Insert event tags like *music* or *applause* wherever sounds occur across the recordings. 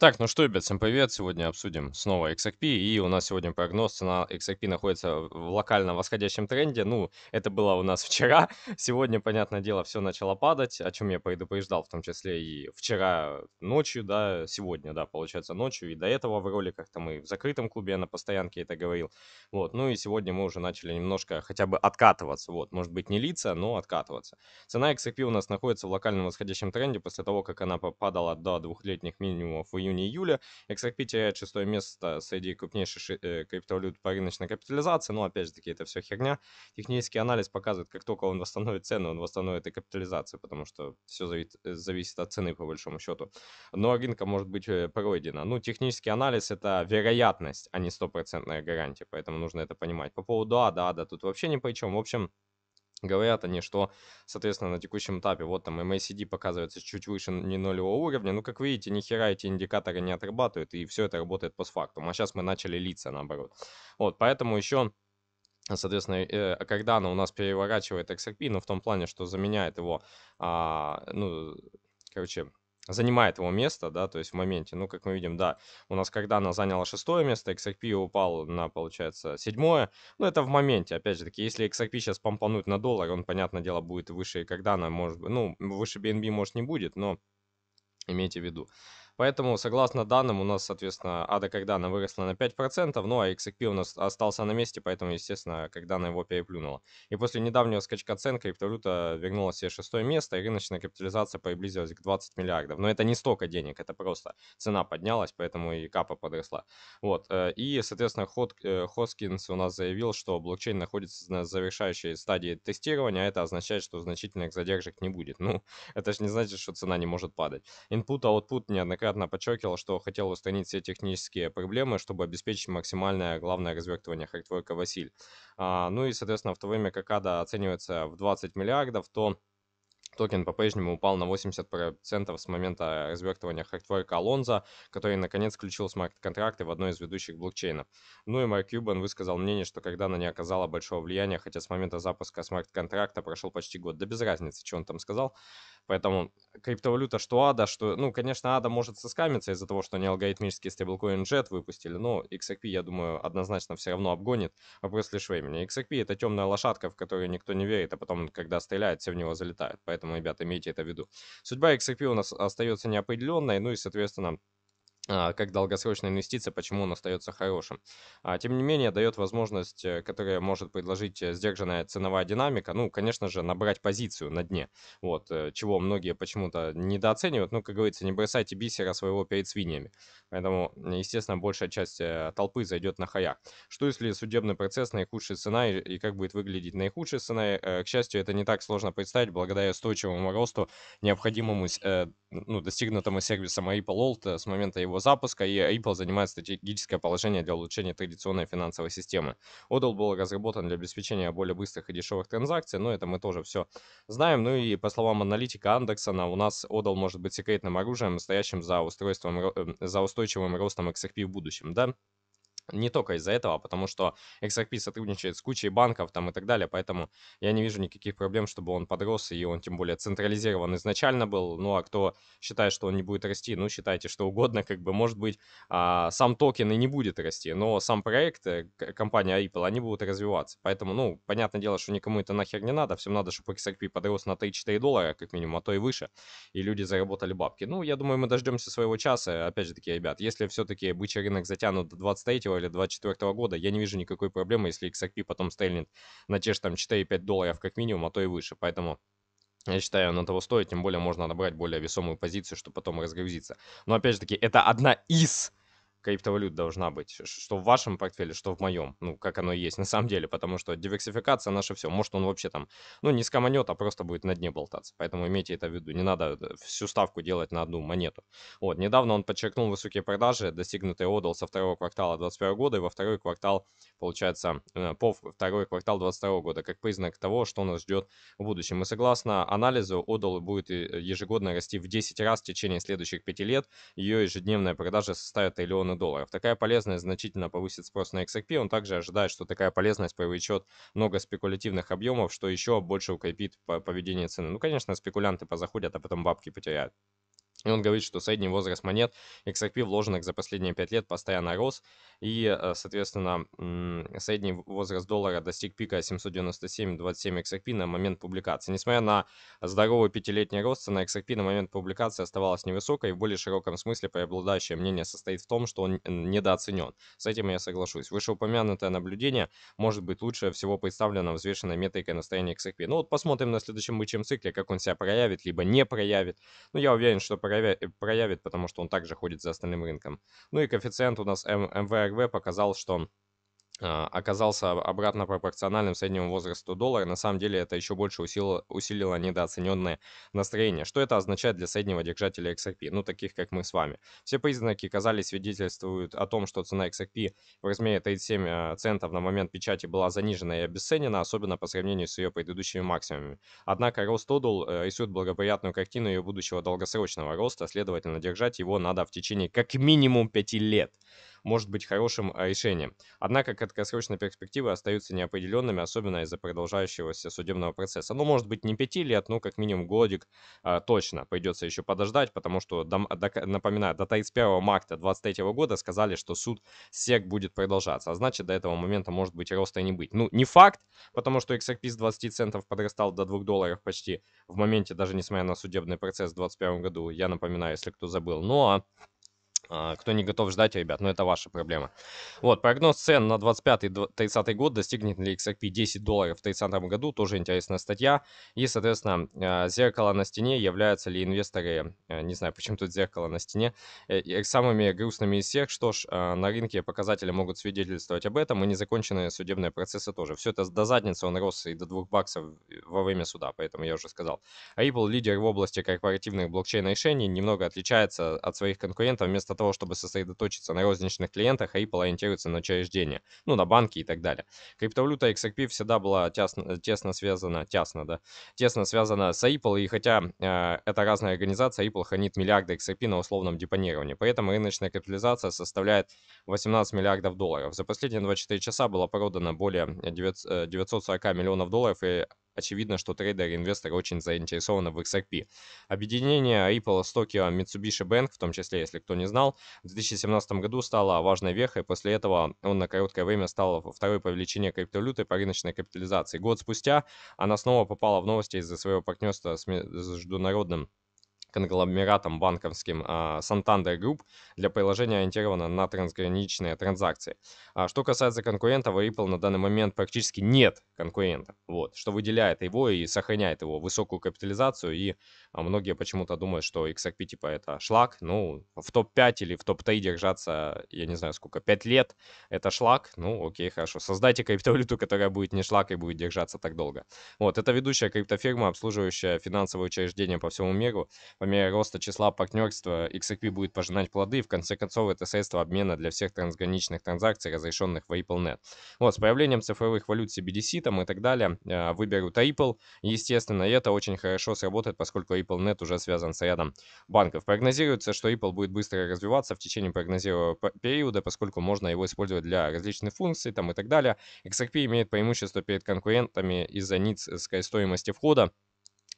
Так, ну что, ребят, всем привет. Сегодня обсудим снова XRP. И у нас сегодня прогноз. Цена XRP находится в локально восходящем тренде. Ну, это было у нас *laughs* вчера. Сегодня, понятное дело, все начало падать, о чем я предупреждал, в том числе и вчера ночью, да, сегодня, да, получается, ночью. И до этого в роликах там и в закрытом клубе я на постоянке это говорил. Вот, ну и сегодня мы уже начали немножко хотя бы откатываться. Вот, может быть, не лица, но откатываться. Цена XRP у нас находится в локальном восходящем тренде после того, как она попадала до двухлетних минимумов в июне июня-июля. XRP теряет шестое место среди крупнейших э, криптовалют по рыночной капитализации, но опять же таки это все херня. Технический анализ показывает, как только он восстановит цену, он восстановит и капитализацию, потому что все зависит, э, зависит от цены по большому счету. Но рынка может быть э, пройдена. Ну, технический анализ это вероятность, а не стопроцентная гарантия, поэтому нужно это понимать. По поводу ада, ада тут вообще ни по чем. В общем, Говорят они, что, соответственно, на текущем этапе вот там MACD показывается чуть выше не нулевого уровня. Ну, как видите, ни хера эти индикаторы не отрабатывают, и все это работает постфактум. А сейчас мы начали литься, наоборот. Вот, поэтому еще Соответственно, э, а когда она у нас переворачивает XRP, но ну, в том плане, что заменяет его, а, ну, короче, занимает его место, да, то есть в моменте, ну, как мы видим, да, у нас когда она заняла шестое место, XRP упал на, получается, седьмое, ну, это в моменте, опять же таки, если XRP сейчас помпануть на доллар, он, понятное дело, будет выше, когда она может, ну, выше BNB, может, не будет, но имейте в виду. Поэтому, согласно данным, у нас, соответственно, ADA когда она выросла на 5%, ну а XRP у нас остался на месте, поэтому, естественно, когда она его переплюнула. И после недавнего скачка цен криптовалюта вернула себе шестое место, и рыночная капитализация приблизилась к 20 миллиардов. Но это не столько денег, это просто цена поднялась, поэтому и капа подросла. Вот. Э, и, соответственно, Ход, э, Хоскинс у нас заявил, что блокчейн находится на завершающей стадии тестирования, а это означает, что значительных задержек не будет. Ну, *laughs* это же не значит, что цена не может падать. Input-output неоднократно неоднократно подчеркивал, что хотел устранить все технические проблемы, чтобы обеспечить максимальное главное развертывание хардворка Василь. А, ну и, соответственно, в то время как ADA оценивается в 20 миллиардов, то токен по-прежнему упал на 80% с момента развертывания хардворка Алонза, который наконец включил смарт-контракты в одной из ведущих блокчейнов. Ну и Марк Кьюбан высказал мнение, что когда она не оказала большого влияния, хотя с момента запуска смарт-контракта прошел почти год, да без разницы, что он там сказал, Поэтому криптовалюта, что ADA, что... Ну, конечно, ADA может соскамиться из-за того, что они алгоритмический стейблкоин JET выпустили, но XRP, я думаю, однозначно все равно обгонит. Вопрос лишь времени. XRP — это темная лошадка, в которую никто не верит, а потом, когда стреляет, все в него залетают. Поэтому, ребята, имейте это в виду. Судьба XRP у нас остается неопределенной, ну и, соответственно, а, как долгосрочная инвестиция, почему он остается хорошим. А, тем не менее, дает возможность, э, которая может предложить э, сдержанная ценовая динамика, ну, конечно же, набрать позицию на дне, вот, э, чего многие почему-то недооценивают. Ну, как говорится, не бросайте бисера своего перед свиньями. Поэтому, естественно, большая часть толпы зайдет на хаях. Что если судебный процесс наихудший сценарий и как будет выглядеть наихудший сценарий? К счастью, это не так сложно представить благодаря устойчивому росту, необходимому, ну, достигнутому сервисом Ripple Alt с момента его запуска, и Apple занимает стратегическое положение для улучшения традиционной финансовой системы. Odal был разработан для обеспечения более быстрых и дешевых транзакций, но это мы тоже все знаем. Ну и по словам аналитика Андексона, у нас Odal может быть секретным оружием, стоящим за, устройством, э, за устойчивым ростом XRP в будущем, да? Не только из-за этого, а потому что XRP сотрудничает с кучей банков там и так далее, поэтому я не вижу никаких проблем, чтобы он подрос, и он тем более централизирован изначально был, ну а кто считает, что он не будет расти, ну считайте что угодно, как бы может быть а, сам токен и не будет расти, но сам проект, э, компания Ripple, они будут развиваться, поэтому, ну, понятное дело, что никому это нахер не надо, всем надо, чтобы XRP подрос на 3-4 доллара, как минимум, а то и выше, и люди заработали бабки. Ну, я думаю, мы дождемся своего часа, опять же таки, ребят, если все-таки бычий рынок затянут до 23 или 2024 года, я не вижу никакой проблемы, если XRP потом стрельнет на те же там 4-5 долларов как минимум, а то и выше. Поэтому я считаю, оно того стоит, тем более можно набрать более весомую позицию, чтобы потом разгрузиться. Но опять же таки, это одна из криптовалют должна быть, что в вашем портфеле, что в моем, ну, как оно есть на самом деле, потому что диверсификация наше все. Может, он вообще там, ну, не скоманет, а просто будет на дне болтаться. Поэтому имейте это в виду. Не надо э, всю ставку делать на одну монету. Вот, недавно он подчеркнул высокие продажи, достигнутые отдал со второго квартала 2021 года и во второй квартал, получается, э, по второй квартал 2022 года, как признак того, что нас ждет в будущем. И согласно анализу, отдал будет э, ежегодно расти в 10 раз в течение следующих 5 лет. Ее ежедневная продажа составит триллион миллиона долларов. Такая полезность значительно повысит спрос на XRP. Он также ожидает, что такая полезность привлечет много спекулятивных объемов, что еще больше укрепит поведение цены. Ну, конечно, спекулянты позаходят, а потом бабки потеряют. И он говорит, что средний возраст монет XRP, вложенных за последние 5 лет, постоянно рос. И, э, соответственно, средний возраст доллара достиг пика 797,27 XRP на момент публикации. Несмотря на здоровый пятилетний рост, цена XRP на момент публикации оставалась невысокой. И в более широком смысле преобладающее мнение состоит в том, что он э, недооценен. С этим я соглашусь. Вышеупомянутое наблюдение может быть лучше всего представлено взвешенной метрикой настроения XRP. Ну вот посмотрим на следующем бычьем цикле, как он себя проявит, либо не проявит. Но ну, я уверен, что Э, проявит, потому что он также ходит за остальным рынком. Ну и коэффициент у нас МВРВ показал, что а, оказался обратно пропорциональным среднему возрасту доллара, на самом деле это еще больше усилило, усилило недооцененное настроение. Что это означает для среднего держателя XRP, ну таких как мы с вами? Все признаки, казались свидетельствуют о том, что цена XRP в размере 37 а, центов на момент печати была занижена и обесценена, особенно по сравнению с ее предыдущими максимумами. Однако рост ОДЛ э, рисует благоприятную картину ее будущего долгосрочного роста, следовательно, держать его надо в течение как минимум 5 лет может быть хорошим а, решением. Однако краткосрочные перспективы остаются неопределенными, особенно из-за продолжающегося судебного процесса. Ну, может быть, не пяти лет, но как минимум годик а, точно придется еще подождать, потому что, до, а, до, напоминаю, до 31 марта 2023 года сказали, что суд СЕК будет продолжаться, а значит, до этого момента может быть роста и не быть. Ну, не факт, потому что XRP с 20 центов подрастал до 2 долларов почти в моменте, даже несмотря на судебный процесс в 2021 году, я напоминаю, если кто забыл. Ну а а, кто не готов ждать, ребят, но ну, это ваша проблема. Вот, прогноз цен на 25-30 год достигнет ли XRP 10 долларов в 30 году, тоже интересная статья. И, соответственно, а, зеркало на стене, являются ли инвесторы, э, не знаю, почему тут зеркало на стене, э, самыми грустными из всех, что ж, а, на рынке показатели могут свидетельствовать об этом, и незаконченные судебные процессы тоже. Все это до задницы, он рос и до 2 баксов э, во время суда, поэтому я уже сказал. Apple лидер в области корпоративных блокчейн-решений, немного отличается от своих конкурентов, вместо того, чтобы сосредоточиться на розничных клиентах, Ripple а ориентируется на учреждения, ну, на банки и так далее. Криптовалюта XRP всегда была тесно, тесно связана, тесно, да, тесно связана с Ripple, и хотя э, это разная организация, Ripple хранит миллиарды XRP на условном депонировании. поэтому рыночная капитализация составляет 18 миллиардов долларов. За последние 24 часа было продано более 9, 940 э, миллионов долларов и Очевидно, что трейдеры и инвесторы очень заинтересованы в XRP. Объединение Ripple, Tokyo, Mitsubishi Bank, в том числе, если кто не знал, в 2017 году стало важной вехой. После этого он на короткое время стал второй по величине криптовалюты по рыночной капитализации. Год спустя она снова попала в новости из-за своего партнерства с международным конгломератом банковским а, Santander Group для приложения, ориентированного на трансграничные транзакции. А что касается конкурентов, у Ripple на данный момент практически нет конкурента, вот, что выделяет его и сохраняет его высокую капитализацию и а многие почему-то думают, что XRP типа это шлак. Ну, в топ-5 или в топ-3 держаться, я не знаю сколько, 5 лет это шлак. Ну, окей, хорошо. Создайте криптовалюту, которая будет не шлак и будет держаться так долго. Вот, это ведущая криптофирма, обслуживающая финансовые учреждения по всему миру. По мере роста числа партнерства XRP будет пожинать плоды. В конце концов, это средство обмена для всех трансграничных транзакций, разрешенных в AppleNet. Вот, с появлением цифровых валют CBDC там и так далее, э, выберут Ripple, естественно, и это очень хорошо сработает, поскольку AppleNet уже связан с рядом банков. Прогнозируется, что Ripple будет быстро развиваться в течение прогнозируемого периода, поскольку можно его использовать для различных функций там, и так далее. XRP имеет преимущество перед конкурентами из-за низкой стоимости входа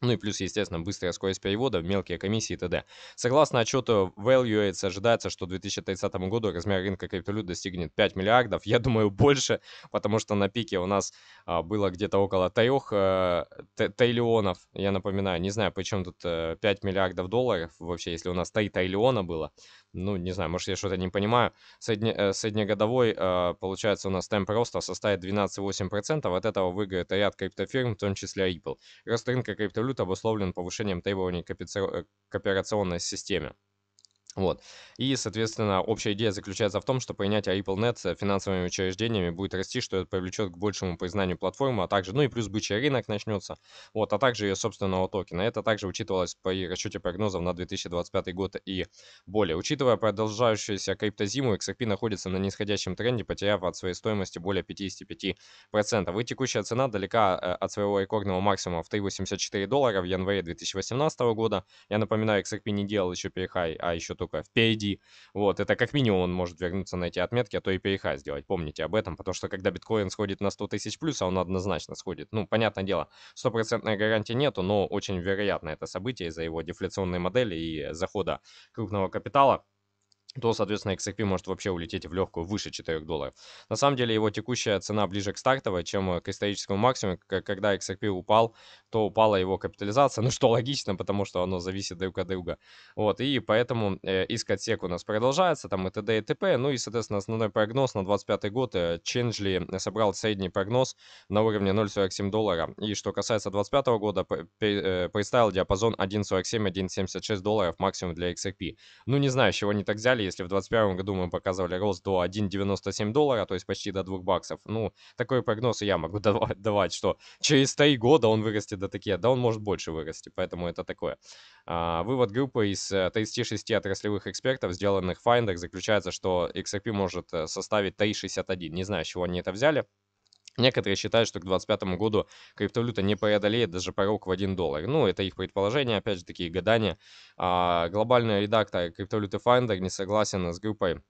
ну и плюс, естественно, быстрая скорость перевода, мелкие комиссии и т.д. Согласно отчету Valuates, ожидается, что к 2030 году размер рынка криптовалют достигнет 5 миллиардов. Я думаю, больше, потому что на пике у нас а, было где-то около 3 а, э, триллионов. Я напоминаю, не знаю, почему тут а, э, 5 миллиардов долларов вообще, если у нас 3 триллиона было ну, не знаю, может, я что-то не понимаю. Средне, э, среднегодовой, э, получается, у нас темп роста составит 12,8%. От этого выиграет ряд криптофирм, в том числе Ripple. Рост рынка криптовалют обусловлен повышением требований к э, операционной системе. Вот. И, соответственно, общая идея заключается в том, что принятие AppleNet финансовыми учреждениями будет расти, что это привлечет к большему признанию платформы, а также, ну и плюс бычий рынок начнется, вот, а также ее собственного токена. Это также учитывалось при расчете прогнозов на 2025 год и более. Учитывая продолжающуюся криптозиму, XRP находится на нисходящем тренде, потеряв от своей стоимости более 55%. И текущая цена далека э, от своего рекордного максимума в 3,84 доллара в январе 2018 года. Я напоминаю, XRP не делал еще перехай, а еще только в PID. Вот, это как минимум он может вернуться на эти отметки, а то и PIH сделать. Помните об этом, потому что когда биткоин сходит на 100 тысяч плюс, а он однозначно сходит. Ну, понятное дело, стопроцентной гарантии нету, но очень вероятно это событие из-за его дефляционной модели и захода крупного капитала то, соответственно, XRP может вообще улететь в легкую выше 4 долларов. На самом деле его текущая цена ближе к стартовой, чем э, к историческому максимуму. Когда XRP упал, то упала его капитализация, *laughs* ну что логично, потому что оно зависит друг от друга. Вот, и поэтому э, иск отсек у нас продолжается, там и т.д. и т.п. Ну и, соответственно, основной прогноз на 25 год, Ченджли э, собрал средний прогноз на уровне 0,47 доллара. И что касается 25 года, э, представил диапазон 1,47-1,76 долларов максимум для XRP. Ну не знаю, с чего они так взяли, показали, если в 2021 году мы показывали рост до 1,97 доллара, то есть почти до 2 баксов, ну, такой прогноз я могу *laughs* давать, что через 3 года он вырастет до таких, да он может больше вырасти, поэтому это такое. А, вывод группы из 36 э, отраслевых экспертов, сделанных в Finder, заключается, что XRP может э, составить 3,61. Не знаю, с чего они это взяли. Некоторые считают, что к 2025 году криптовалюта не преодолеет даже порог в 1 доллар. Ну, это их предположение, опять же, такие гадания. А, глобальный редактор криптовалюты Finder не согласен с группой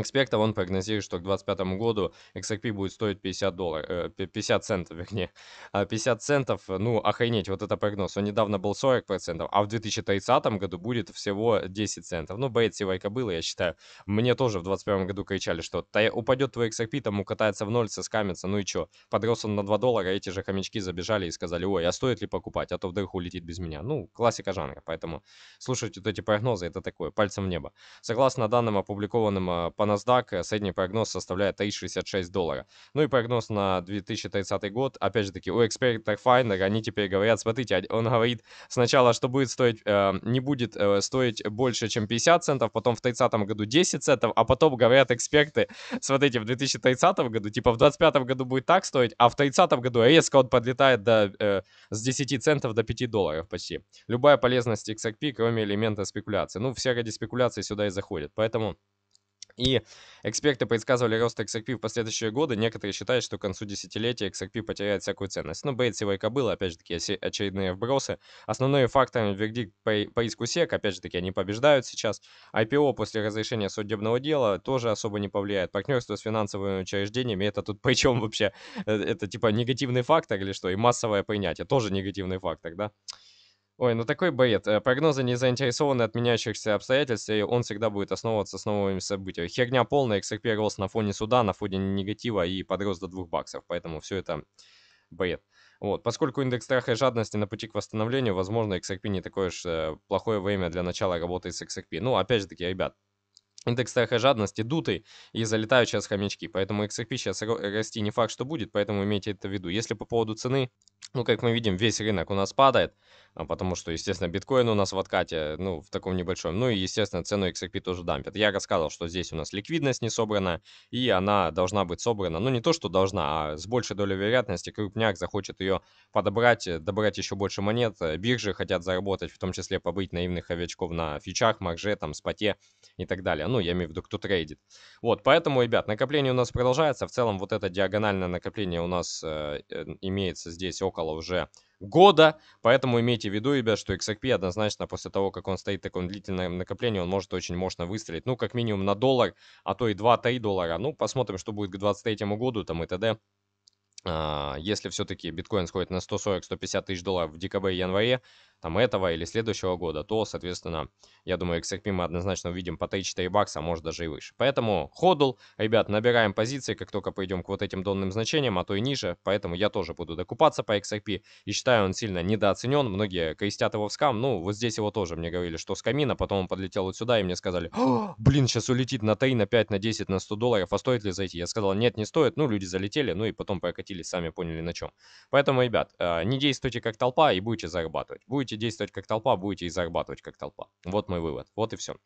экспертов он прогнозирует, что к 2025 году XRP будет стоить 50, долларов, 50 центов, *laughs* вернее. 50 а центов, ну, охренеть, вот это прогноз. Он недавно был 40%, а в 2030 году будет всего 10 центов. Ну, бред сивой было, я считаю. Мне тоже в 2021 году кричали, что упадет твой XRP, там укатается в ноль, соскамится, ну и что? Подрос он на 2 доллара, эти же хомячки забежали и сказали, ой, а стоит ли покупать, а то вдруг улетит без меня. Ну, классика жанра, поэтому слушайте, вот эти прогнозы, это такое, пальцем в небо. Согласно данным опубликованным по а, NASDAQ э, средний прогноз составляет 3,66 доллара. Ну и прогноз на 2030 год, опять же таки, у экспертов Файнер, они теперь говорят, смотрите, он говорит сначала, что будет стоить, э, не будет э, стоить больше, чем 50 центов, потом в 30 году 10 центов, а потом говорят эксперты, смотрите, в 2030 году, типа в 25 году будет так стоить, а в 30 году резко он подлетает до, э, с 10 центов до 5 долларов почти. Любая полезность XRP, кроме элемента спекуляции. Ну, все ради спекуляции сюда и заходят, поэтому и эксперты предсказывали рост XRP в последующие годы. Некоторые считают, что к концу десятилетия XRP потеряет всякую ценность. Но ну, Бейтс его и кобыла, опять же таки, очередные вбросы. Основные факторы вердикт по иску СЕК, опять же таки, они побеждают сейчас. IPO после разрешения судебного дела тоже особо не повлияет. Партнерство с финансовыми учреждениями, это тут *laughs* чем вообще, э, это типа негативный фактор или что? И массовое принятие тоже негативный фактор, да? Ой, ну такой бред. Э, прогнозы не заинтересованы отменяющихся обстоятельств, и он всегда будет основываться с новыми событиями. Херня полная, XRP рос на фоне суда, на фоне негатива и подрос до 2 баксов, поэтому все это бред. Вот, поскольку индекс страха и жадности на пути к восстановлению, возможно, XRP не такое уж э, плохое время для начала работы с XRP. Ну, опять же таки, ребят, Индекс страха и жадности дутый и залетают сейчас хомячки, поэтому XRP сейчас расти не факт, что будет, поэтому имейте это в виду. Если по поводу цены, ну, как мы видим, весь рынок у нас падает, а, потому что, естественно, биткоин у нас в откате, ну, в таком небольшом. Ну и, естественно, цену XRP тоже дампят. Я рассказывал, что здесь у нас ликвидность не собрана, и она должна быть собрана, ну, не то, что должна, а с большей долей вероятности крупняк захочет ее подобрать, э, добрать еще больше монет. Э, биржи хотят заработать, в том числе побыть наивных овечков на фичах, марже, там, споте и так далее. Ну, я имею в виду, кто трейдит. Вот, поэтому, ребят, накопление у нас продолжается. В целом, вот это диагональное накопление у нас э, э имеется здесь около уже года. Поэтому имейте в виду, ребят, что XRP однозначно после того, как он стоит в таком длительном накоплении, он может очень мощно выстрелить. Ну, как минимум на доллар, а то и 2-3 доллара. Ну, посмотрим, что будет к 2023 году там и т.д. А, если все-таки биткоин сходит на 140-150 тысяч долларов в декабре и январе, там этого или следующего года, то, соответственно, я думаю, XRP мы однозначно увидим по 3-4 бакса, а может даже и выше. Поэтому ходл, ребят, набираем позиции, как только пойдем к вот этим донным значениям, а то и ниже, поэтому я тоже буду докупаться по XRP и считаю он сильно недооценен, многие крестят его в скам, ну, вот здесь его тоже мне говорили, что скамина, потом он подлетел вот сюда и мне сказали, «А, блин, сейчас улетит на 3, на 5, на 10, на 100 долларов, а стоит ли зайти? Я сказал, нет, не стоит, ну, люди залетели, ну и потом прокатили или сами поняли на чем. Поэтому, ребят, э, не действуйте как толпа и будете зарабатывать. Будете действовать как толпа, будете и зарабатывать как толпа. Вот мой вывод. Вот и все.